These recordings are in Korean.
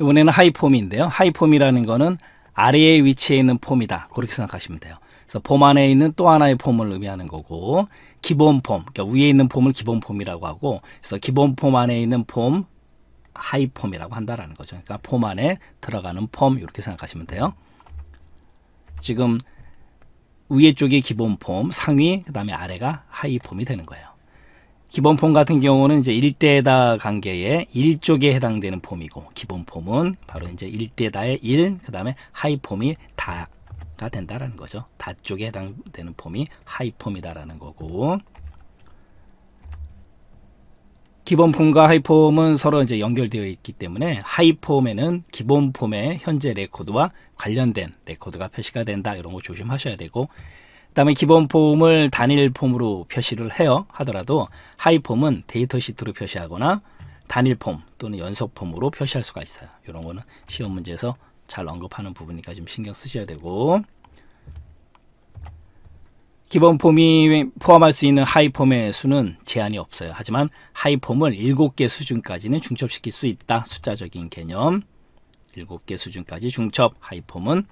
이번에는 하이 폼인데요. 하이 폼이라는 거는 아래에 위치해 있는 폼이다. 그렇게 생각하시면 돼요. 그래서 폼 안에 있는 또 하나의 폼을 의미하는 거고 기본 폼, 그러니까 위에 있는 폼을 기본 폼이라고 하고 그래서 기본 폼 안에 있는 폼 하이 폼이라고 한다라는 거죠. 그러니까 폼 안에 들어가는 폼 이렇게 생각하시면 돼요. 지금 위에 쪽이 기본 폼, 상위, 그 다음에 아래가 하이 폼이 되는 거예요. 기본 폼 같은 경우는 이제 1대다 관계의 1쪽에 해당되는 폼이고 기본 폼은 바로 이제 1대다의 1, 그 다음에 하이 폼이 다가 된다라는 거죠. 다 쪽에 해당되는 폼이 하이 폼이다라는 거고 기본 폼과 하이 폼은 서로 이제 연결되어 있기 때문에 하이 폼에는 기본 폼의 현재 레코드와 관련된 레코드가 표시가 된다 이런 거 조심하셔야 되고 그다음에 기본 폼을 단일 폼으로 표시를 해요 하더라도 하이 폼은 데이터 시트로 표시하거나 단일 폼 또는 연속 폼으로 표시할 수가 있어요. 이런 거는 시험 문제에서 잘 언급하는 부분이니까 좀 신경 쓰셔야 되고 기본 폼이 포함할 수 있는 하이 폼의 수는 제한이 없어요. 하지만 하이 폼을 7개 수준까지는 중첩시킬 수 있다. 숫자적인 개념. 7개 수준까지 중첩 하이 폼은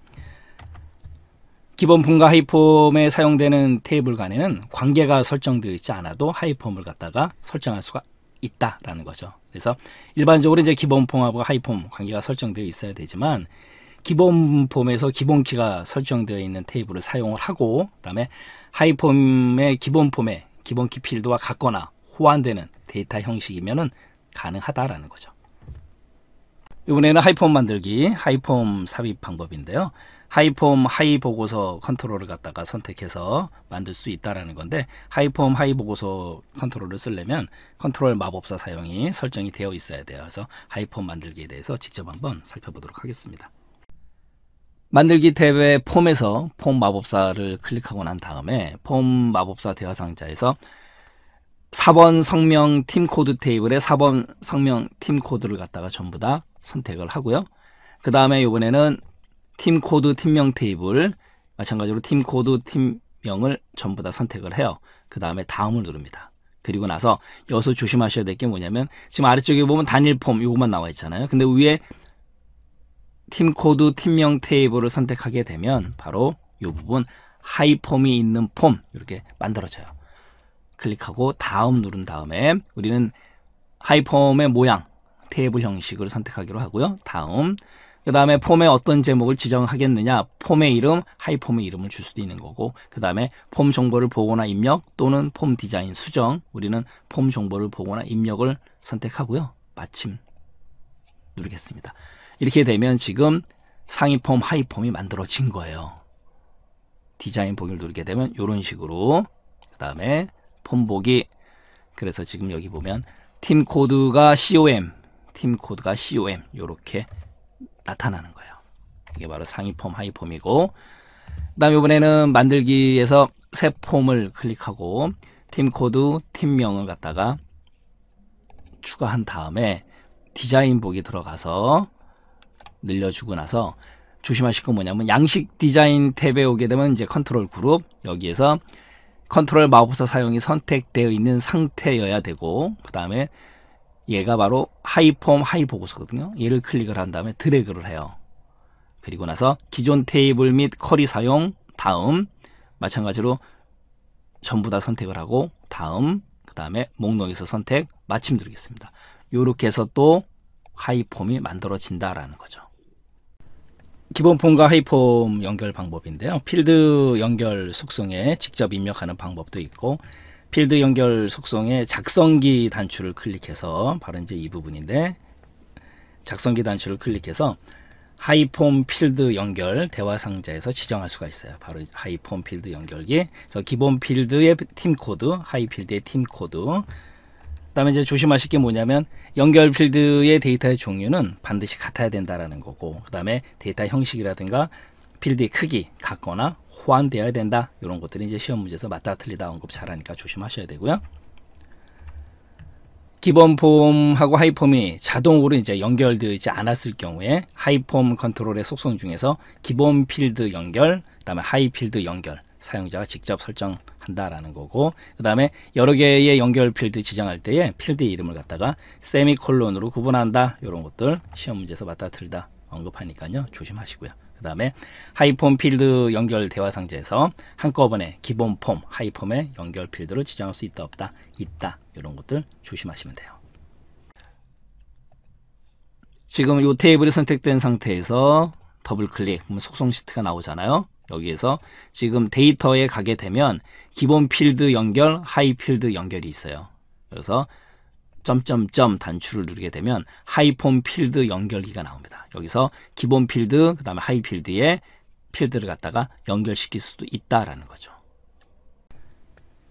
기본 분과 하이폼에 사용되는 테이블 간에는 관계가 설정되어 있지 않아도 하이폼을 갖다가 설정할 수가 있다라는 거죠. 그래서 일반적으로 이제 기본 폼하고 하이폼 관계가 설정되어 있어야 되지만 기본 폼에서 기본 키가 설정되어 있는 테이블을 사용을 하고 그다음에 하이폼의 기본 폼에 기본 키 필드와 같거나 호환되는 데이터 형식이면은 가능하다라는 거죠. 이번에는 하이폼 만들기, 하이폼 삽입 방법인데요. 하이폼 하이 보고서 컨트롤을 갖다가 선택해서 만들 수 있다라는 건데 하이폼 하이 보고서 컨트롤을 쓰려면 컨트롤 마법사 사용이 설정이 되어 있어야 돼요. 그래서 하이폼 만들기에 대해서 직접 한번 살펴보도록 하겠습니다. 만들기 탭의 폼에서 폼 마법사를 클릭하고 난 다음에 폼 마법사 대화 상자에서 4번 성명 팀 코드 테이블에 4번 성명 팀 코드를 갖다가 전부 다 선택을 하고요. 그 다음에 이번에는 팀 코드, 팀명 테이블 마찬가지로 팀 코드, 팀명을 전부 다 선택을 해요. 그 다음에 다음을 누릅니다. 그리고 나서 여기서 조심하셔야 될 게 뭐냐면 지금 아래쪽에 보면 단일 폼 요것만 나와 있잖아요. 근데 위에 팀 코드, 팀명 테이블을 선택하게 되면 바로 이 부분 하이 폼이 있는 폼 이렇게 만들어져요. 클릭하고 다음 누른 다음에 우리는 하이 폼의 모양 테이블 형식을 선택하기로 하고요. 다음 그 다음에 폼에 어떤 제목을 지정하겠느냐 폼의 이름, 하이폼의 이름을 줄 수도 있는 거고 그 다음에 폼 정보를 보거나 입력 또는 폼 디자인 수정 우리는 폼 정보를 보거나 입력을 선택하고요. 마침 누르겠습니다. 이렇게 되면 지금 상위 폼, 하위 폼이 만들어진 거예요. 디자인 보기를 누르게 되면 이런 식으로 그 다음에 폼 보기 그래서 지금 여기 보면 팀 코드가 COM 팀 코드가 COM 이렇게 나타나는 거예요. 이게 바로 상위 폼, 하위 폼이고 그 다음 이번에는 만들기에서 새 폼을 클릭하고 팀 코드, 팀명을 갖다가 추가한 다음에 디자인복이 들어가서 늘려주고 나서 조심하실 건 뭐냐면 양식 디자인 탭에 오게 되면 이제 컨트롤 그룹 여기에서 컨트롤 마법사 사용이 선택되어 있는 상태여야 되고 그 다음에 얘가 바로 하이폼 하이보 고서거든요. 얘를 클릭을 한 다음에 드래그를 해요. 그리고 나서 기존 테이블 및 커리 사용 다음 마찬가지로 전부 다 선택을 하고 다음 그 다음에 목록에서 선택 마침 누르겠습니다. 이렇게 해서 또 하이폼이 만들어진다라는 거죠. 기본 폼과 하이폼 연결 방법인데요. 필드 연결 속성에 직접 입력하는 방법도 있고 필드 연결 속성에 작성기 단추를 클릭해서 바로 이제 이 부분인데 작성기 단추를 클릭해서 하이폼 필드 연결 대화 상자에서 지정할 수가 있어요. 바로 하이폼 필드 연결기. 그래서 기본 필드의 팀 코드, 하이 필드의 팀 코드. 그다음에 이제 조심하실 게 뭐냐면 연결 필드의 데이터의 종류는 반드시 같아야 된다라는 거고, 그다음에 데이터 형식이라든가 필드의 크기 같거나 호환되어야 된다. 이런 것들이 이제 시험 문제에서 맞다 틀리다 언급 잘하니까 조심하셔야 되고요. 기본 폼하고 하이폼이 자동으로 이제 연결되지 어있 않았을 경우에 하이폼 컨트롤의 속성 중에서 기본 필드 연결, 그다음에 하이 필드 연결 사용자가 직접 설정한다라는 거고 그다음에 여러 개의 연결 필드 지정할 때에 필드 이름을 갖다가 세미콜론으로 구분한다 이런 것들 시험 문제에서 맞다 틀다 리 언급하니까요. 조심하시고요. 그 다음에 하이폼 필드 연결 대화 상자에서 한꺼번에 기본 폼, 하이폼의 연결 필드를 지정할 수 있다 없다, 있다 이런 것들 조심하시면 돼요. 지금 이 테이블이 선택된 상태에서 더블 클릭, 속성 시트가 나오잖아요. 여기에서 지금 데이터에 가게 되면 기본 필드 연결, 하이 필드 연결이 있어요. 그래서 점점점 단추를 누르게 되면 하이폼 필드 연결기가 나옵니다. 여기서 기본 필드, 그 다음에 하이 필드에 필드를 갖다가 연결시킬 수도 있다라는 거죠.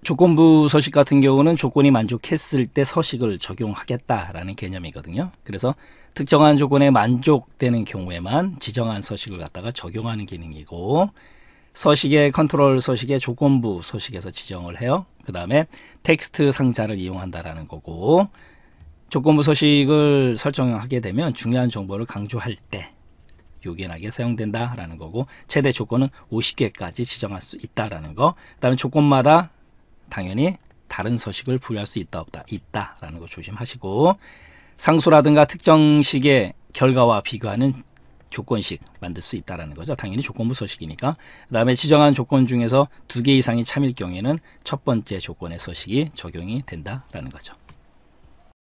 조건부 서식 같은 경우는 조건이 만족했을 때 서식을 적용하겠다라는 개념이거든요. 그래서 특정한 조건에 만족되는 경우에만 지정한 서식을 갖다가 적용하는 기능이고 서식의 컨트롤 서식의 조건부 서식에서 지정을 해요. 그 다음에 텍스트 상자를 이용한다라는 거고 조건부 서식을 설정하게 되면 중요한 정보를 강조할 때 요긴하게 사용된다라는 거고 최대 조건은 50개까지 지정할 수 있다라는 거. 그 다음에 조건마다 당연히 다른 서식을 부여할 수 있다 없다 있다라는 거 조심하시고 상수라든가 특정식의 결과와 비교하는 조건식 만들 수 있다라는 거죠. 당연히 조건부 서식이니까. 그다음에 지정한 조건 중에서 두 개 이상이 참일 경우에는 첫 번째 조건의 서식이 적용이 된다라는 거죠.